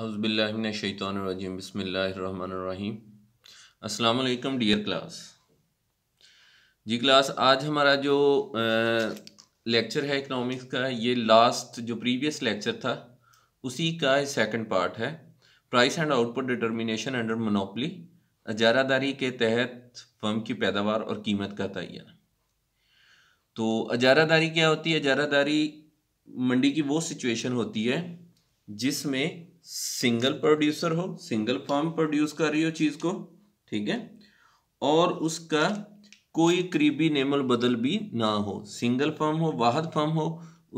अज़बिल्लिमिनशैतरजीम बसमीम अल्लाम dear class जी class आज हमारा जो लेक्चर है इकनॉमिक्स का ये लास्ट जो प्रीवियस लेक्चर था उसी का सेकंड पार्ट है price and output determination under monopoly अजारादारी के तहत फर्म की पैदावार और कीमत का तयन तो अजारादारी क्या होती है अजारादारी मंडी की वो सिचुएशन होती है जिसमें सिंगल प्रोड्यूसर हो सिंगल फॉर्म प्रोड्यूस कर रही हो चीज को ठीक है और उसका कोई करीबी नेमल बदल भी ना हो सिंगल फॉर्म हो वाहद फॉर्म हो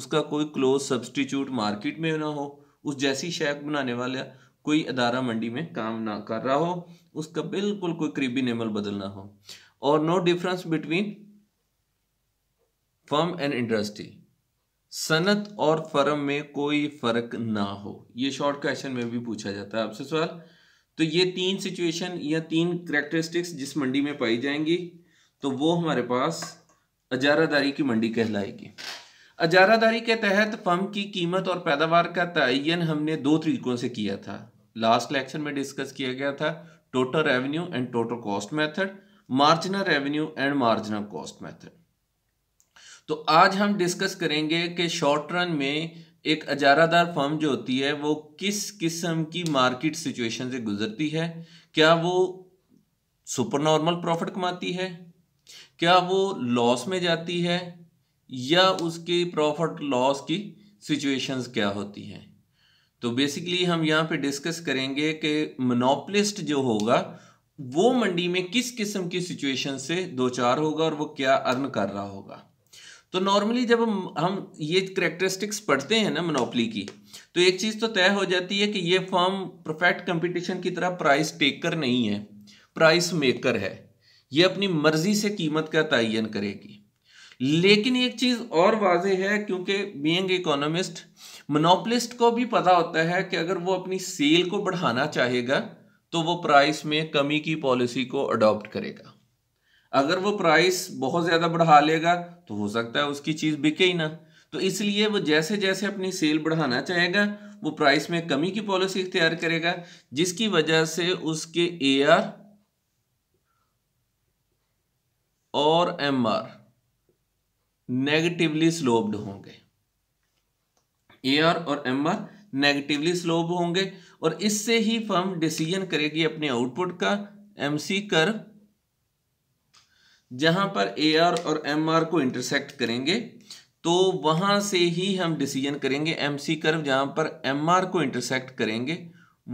उसका कोई क्लोज सब्सटीट्यूट मार्केट में ना हो उस जैसी शेक बनाने वाला कोई अदारा मंडी में काम ना कर रहा हो उसका बिल्कुल कोई करीबी नेमल बदल ना हो और no difference between firm and industry सनत और फर्म में कोई फ़र्क ना हो ये शॉर्ट क्वेश्चन में भी पूछा जाता है आपसे सवाल तो ये तीन सिचुएशन या तीन करेक्टरिस्टिक्स जिस मंडी में पाई जाएंगी तो वो हमारे पास अजारादारी की मंडी कहलाएगी अजारादारी के तहत फर्म की कीमत और पैदावार का तयन हमने दो तरीकों से किया था लास्ट लेक्चर में डिस्कस किया गया था total revenue and total cost method marginal revenue and marginal cost method तो आज हम डिस्कस करेंगे कि शॉर्ट रन में एक अजारादार फर्म जो होती है वो किस किस्म की मार्केट सिचुएशन से गुजरती है क्या वो सुपर नॉर्मल प्रॉफिट कमाती है क्या वो लॉस में जाती है या उसके प्रॉफिट लॉस की सिचुएशंस क्या होती हैं तो बेसिकली हम यहाँ पे डिस्कस करेंगे कि मोनोपलिस्ट जो होगा वो मंडी में किस किस्म की सिचुएशन से दो चार होगा और वो क्या अर्न कर रहा होगा तो नॉर्मली जब हम हम ये करेक्टरिस्टिक्स पढ़ते हैं ना मोनोपली की तो एक चीज़ तो तय हो जाती है कि ये फॉर्म परफेक्ट कंपटीशन की तरह प्राइस टेकर नहीं है प्राइस मेकर है ये अपनी मर्जी से कीमत का तयन करेगी लेकिन एक चीज़ और वाज है क्योंकि बींग इकोनॉमिस्ट मोनोपलिस्ट को भी पता होता है कि अगर वो अपनी सेल को बढ़ाना चाहेगा तो वो प्राइस में कमी की पॉलिसी को अडॉप्ट करेगा अगर वो प्राइस बहुत ज़्यादा बढ़ा लेगा तो हो सकता है उसकी चीज़ बिके ही ना तो इसलिए वो जैसे जैसे अपनी सेल बढ़ाना चाहेगा वो प्राइस में कमी की पॉलिसी इख्तियार करेगा जिसकी वजह से उसके ए आर और एम आर नेगेटिवली स्लोब्ड होंगे ए आर और एम आर नेगेटिवली स्लोब होंगे और इससे ही फर्म डिसीजन करेगी अपने आउटपुट का एम सी कर्व जहां पर ए आर और एम आर को इंटरसेक्ट करेंगे तो वहां से ही हम डिसीजन करेंगे एम सी कर्व जहां पर एम आर को इंटरसेक्ट करेंगे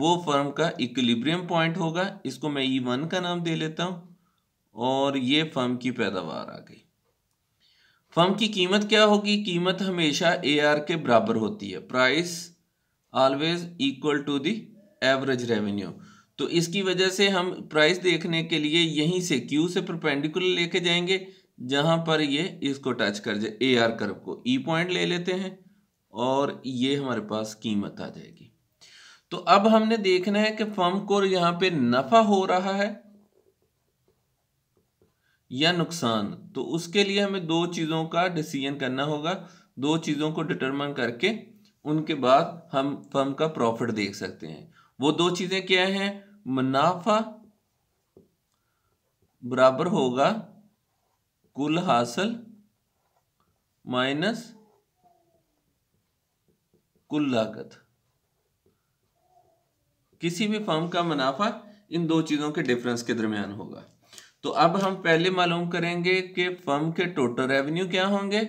वो फर्म का इक्विलिब्रियम पॉइंट होगा इसको मैं ई e वन का नाम दे लेता हूँ और ये फर्म की पैदावार आ गई फर्म की कीमत क्या होगी कीमत हमेशा ए आर के बराबर होती है price always equal to the average revenue तो इसकी वजह से हम प्राइस देखने के लिए यहीं से क्यू से प्रपेंडिकुलर लेके जाएंगे जहां पर ये इसको टच कर जाए ए आर कर्व को ई e पॉइंट ले लेते हैं और ये हमारे पास कीमत आ जाएगी तो अब हमने देखना है कि फर्म को यहां पे नफा हो रहा है या नुकसान तो उसके लिए हमें दो चीज़ों का डिसीजन करना होगा दो चीज़ों को डिटरमन करके उनके बाद हम फर्म का प्रॉफिट देख सकते हैं वो दो चीज़ें क्या हैं मुनाफा बराबर होगा कुल हासिल माइनस कुल लागत किसी भी फर्म का मुनाफा इन दो चीज़ों के डिफरेंस के दरमियान होगा तो अब हम पहले मालूम करेंगे कि फर्म के टोटल रेवेन्यू क्या होंगे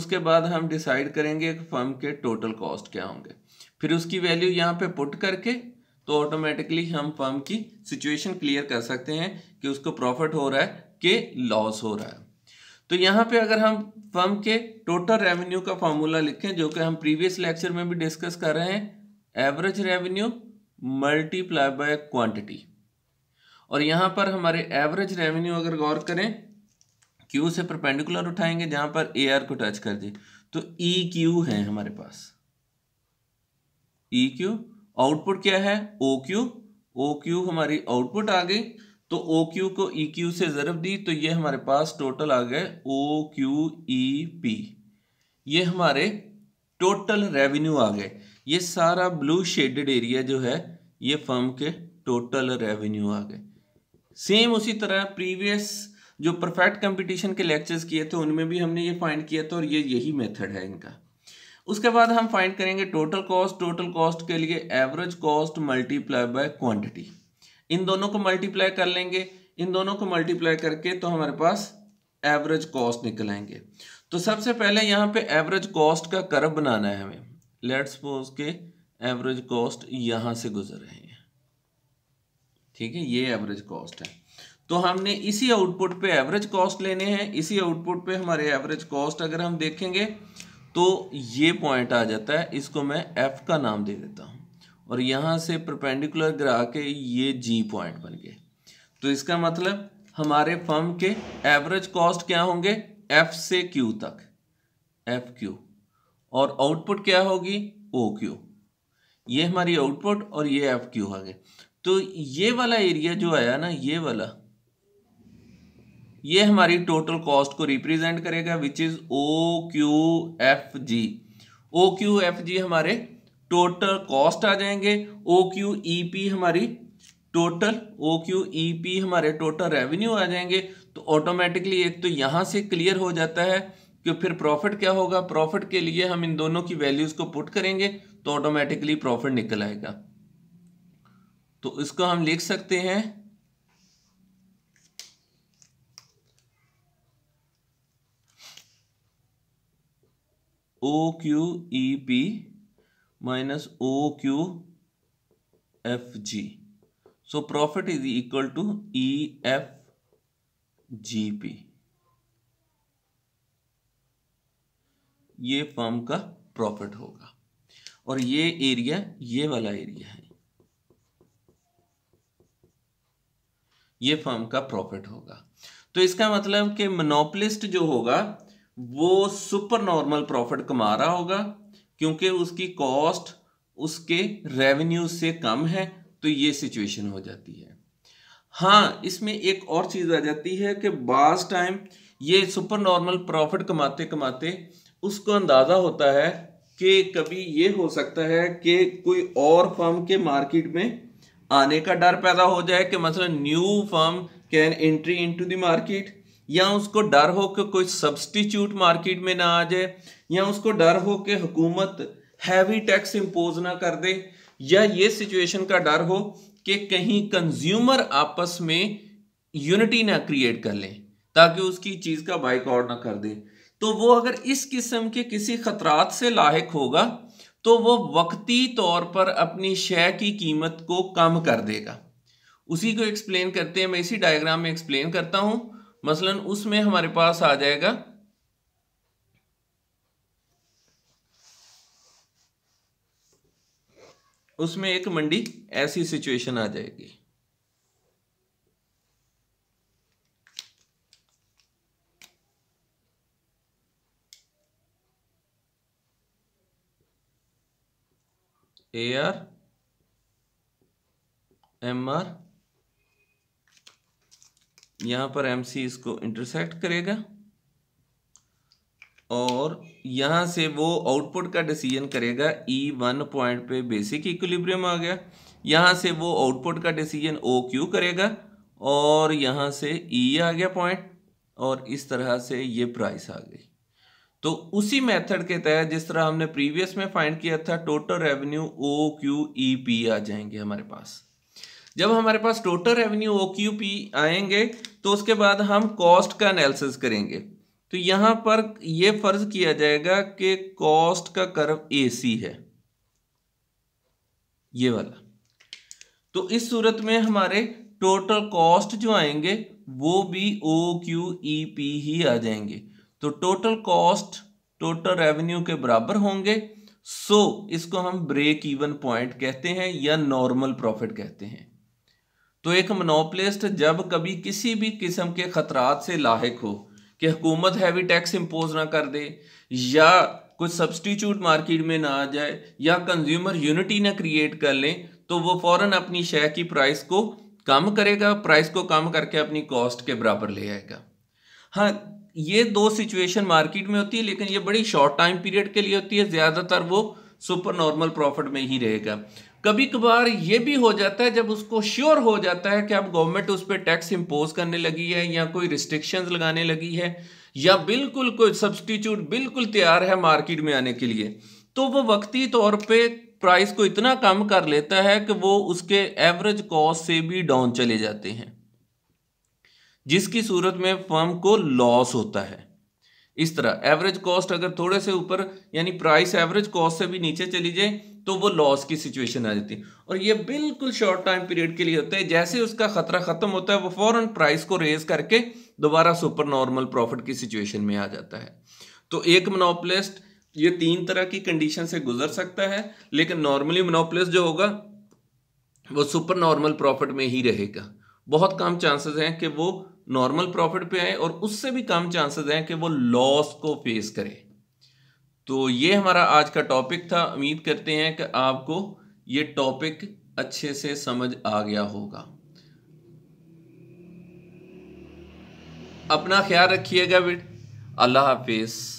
उसके बाद हम डिसाइड करेंगे कि फर्म के टोटल कॉस्ट क्या होंगे फिर उसकी वैल्यू यहां पे पुट करके तो ऑटोमेटिकली हम फर्म की सिचुएशन क्लियर कर सकते हैं कि उसको प्रॉफिट हो रहा है कि लॉस हो रहा है तो यहाँ पे अगर हम फर्म के टोटल रेवेन्यू का फॉर्मूला लिखें जो कि हम प्रीवियस लेक्चर में भी डिस्कस कर रहे हैं average revenue multiply by quantity और यहाँ पर हमारे एवरेज रेवेन्यू अगर गौर करें क्यू से परपेंडिकुलर उठाएंगे जहाँ पर ए आर को टच कर दे तो ई e क्यू है हमारे पास ई e क्यू आउटपुट क्या है ओ क्यू ओ क्यू हमारी आउटपुट आ गई तो ओ क्यू को ई e क्यू से ज़रब दी तो ये हमारे पास टोटल आ गए ओ क्यू ई पी ये हमारे टोटल रेवेन्यू आ गए ये सारा ब्लू शेडेड एरिया जो है ये फर्म के टोटल रेवेन्यू आ गए सेम उसी तरह प्रीवियस जो परफेक्ट कंपटीशन के लेक्चर्स किए थे उनमें भी हमने ये फाइंड किया था और ये यही मेथड है इनका उसके बाद हम फाइंड करेंगे टोटल कॉस्ट टोटल कॉस्ट के लिए average cost multiply by quantity इन दोनों को मल्टीप्लाई कर लेंगे इन दोनों को मल्टीप्लाई करके तो हमारे पास एवरेज कॉस्ट निकल आएंगे तो सबसे पहले यहाँ पे एवरेज कॉस्ट का कर्व बनाना है हमें लेट्स सपोज के एवरेज कॉस्ट यहाँ से गुजर रहे हैं ठीक है ये एवरेज कॉस्ट है तो हमने इसी आउटपुट पे एवरेज कॉस्ट लेने हैं इसी आउटपुट पे हमारे एवरेज कॉस्ट अगर हम देखेंगे तो ये पॉइंट आ जाता है इसको मैं एफ का नाम दे देता हूँ और यहाँ से प्रपेंडिकुलर गिरा के ये जी पॉइंट बन गए तो इसका मतलब हमारे फर्म के एवरेज कॉस्ट क्या होंगे एफ से क्यू तक एफ क्यू और आउटपुट क्या होगी ओ क्यू ये हमारी आउटपुट और ये एफ क्यू आ गए तो ये वाला एरिया जो आया ना ये वाला ये हमारी टोटल कॉस्ट को रिप्रेजेंट करेगा which is O Q F G O Q F G हमारे टोटल कॉस्ट आ जाएंगे ओ क्यू ई पी हमारी total O Q E P हमारे टोटल रेवेन्यू आ जाएंगे तो ऑटोमेटिकली एक तो यहाँ से क्लियर हो जाता है कि फिर प्रॉफिट क्या होगा प्रॉफिट के लिए हम इन दोनों की वैल्यूज को पुट करेंगे तो ऑटोमेटिकली प्रॉफिट निकल आएगा तो इसको हम लिख सकते हैं O Q E P minus O Q F G so profit is equal to E F G P ये फॉर्म का प्रॉफिट होगा और ये एरिया ये वाला एरिया है ये फॉर्म का प्रॉफिट होगा तो इसका मतलब कि मोनोपलिस्ट जो होगा वो सुपर नॉर्मल प्रॉफिट कमा रहा होगा क्योंकि उसकी कॉस्ट उसके रेवेन्यू से कम है तो ये सिचुएशन हो जाती है हाँ इसमें एक और चीज़ आ जाती है कि बास टाइम ये सुपर नॉर्मल प्रॉफिट कमाते कमाते उसको अंदाज़ा होता है कि कभी ये हो सकता है कि कोई और फर्म के मार्केट में आने का डर पैदा हो जाए कि मतलब new firm can entry into the market या उसको डर हो कि कोई सब्सटीट्यूट मार्केट में ना आ जाए या उसको डर हो कि हुकूमत हैवी टैक्स इम्पोज ना कर दे या ये सिचुएशन का डर हो कि कहीं कंज्यूमर आपस में यूनिटी ना क्रिएट कर लें ताकि उसकी चीज़ का बाइकआउट ना कर दे तो वो अगर इस किस्म के किसी खतरात से लाक होगा तो वो वक्ती तौर पर अपनी शेय की कीमत को कम कर देगा उसी को एक्सप्लेन करते हैं मैं इसी डायग्राम में एक्सप्लेन करता हूँ मसलन उसमें हमारे पास आ जाएगा उसमें एक मंडी ऐसी सिचुएशन आ जाएगी ए आर एम आर यहाँ पर एम सी इसको इंटरसेक्ट करेगा और यहाँ से वो आउटपुट का डिसीजन करेगा ई वन पॉइंट पे बेसिक इक्विलिब्रियम आ गया यहाँ से वो आउटपुट का डिसीजन ओ क्यू करेगा और यहाँ से ई e आ गया पॉइंट और इस तरह से ये प्राइस आ गई तो उसी मेथड के तहत जिस तरह हमने प्रीवियस में फाइंड किया था total revenue O Q E P आ जाएंगे हमारे पास जब हमारे पास total revenue O Q P आएंगे तो उसके बाद हम कॉस्ट का एनालिसिस करेंगे तो यहाँ पर ये फर्ज किया जाएगा कि कॉस्ट का कर्व ए सी है ये वाला तो इस सूरत में हमारे टोटल कॉस्ट जो आएंगे वो भी ओ क्यू ई पी ही आ जाएंगे तो टोटल कॉस्ट टोटल रेवेन्यू के बराबर होंगे सो so, इसको हम ब्रेक इवन पॉइंट कहते हैं या नॉर्मल प्रॉफिट कहते हैं तो एक मोनोपलिस्ट जब कभी किसी भी किस्म के ख़तरात से लाक हो कि हुकूमत हैवी टैक्स इम्पोज ना कर दे या कुछ सब्सटीट्यूट मार्केट में ना आ जाए या कंज्यूमर यूनिटी ना क्रिएट कर लें तो वो फ़ौर अपनी शेयर की प्राइस को कम करेगा प्राइस को कम करके अपनी कॉस्ट के बराबर ले आएगा हाँ ये दो सिचुएशन मार्केट में होती है लेकिन ये बड़ी शॉर्ट टाइम पीरियड के लिए होती है ज़्यादातर वो सुपर नॉर्मल प्रॉफिट में ही रहेगा कभी कभार ये भी हो जाता है जब उसको श्योर हो जाता है कि अब गवर्नमेंट उस पर टैक्स इम्पोज करने लगी है या कोई रिस्ट्रिक्शन लगाने लगी है या बिल्कुल कोई सब्सटीट्यूट बिल्कुल तैयार है मार्केट में आने के लिए तो वो वक्ती तौर पे प्राइस को इतना कम कर लेता है कि वो उसके एवरेज कॉस्ट से भी डाउन चले जाते हैं जिसकी सूरत में फर्म को लॉस होता है इस तरह एवरेज कॉस्ट अगर थोड़े से ऊपर यानी प्राइस एवरेज कॉस्ट से भी नीचे चली जाए तो वो लॉस की सिचुएशन आ जाती है और ये बिल्कुल शॉर्ट टाइम पीरियड के लिए होता है जैसे उसका खतरा खत्म होता है वो फौरन प्राइस को रेज करके दोबारा सुपर नॉर्मल प्रॉफिट की सिचुएशन में आ जाता है तो एक मोनोपलिस्ट ये तीन तरह की कंडीशन से गुजर सकता है लेकिन नॉर्मली मोनोपलिस्ट जो होगा वो सुपर नॉर्मल प्रॉफिट में ही रहेगा बहुत कम चांसेस हैं कि वो नॉर्मल प्रॉफिट पे आए और उससे भी कम चांसेस हैं कि वो लॉस को फेस करें तो ये हमारा आज का टॉपिक था उम्मीद करते हैं कि आपको ये टॉपिक अच्छे से समझ आ गया होगा अपना ख्याल रखिएगा बेट अल्लाह हाफिज़